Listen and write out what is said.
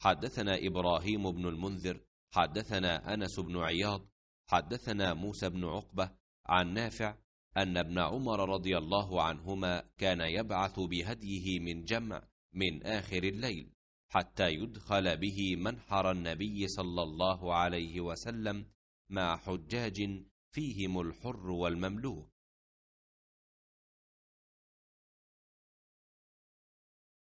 حدثنا إبراهيم بن المنذر حدثنا أنس بن عياض حدثنا موسى بن عقبة عن نافع أن ابن عمر رضي الله عنهما كان يبعث بهديه من جمع من آخر الليل حتى يدخل به منحر النبي صلى الله عليه وسلم مع حجاج فيهم الحر والمملوك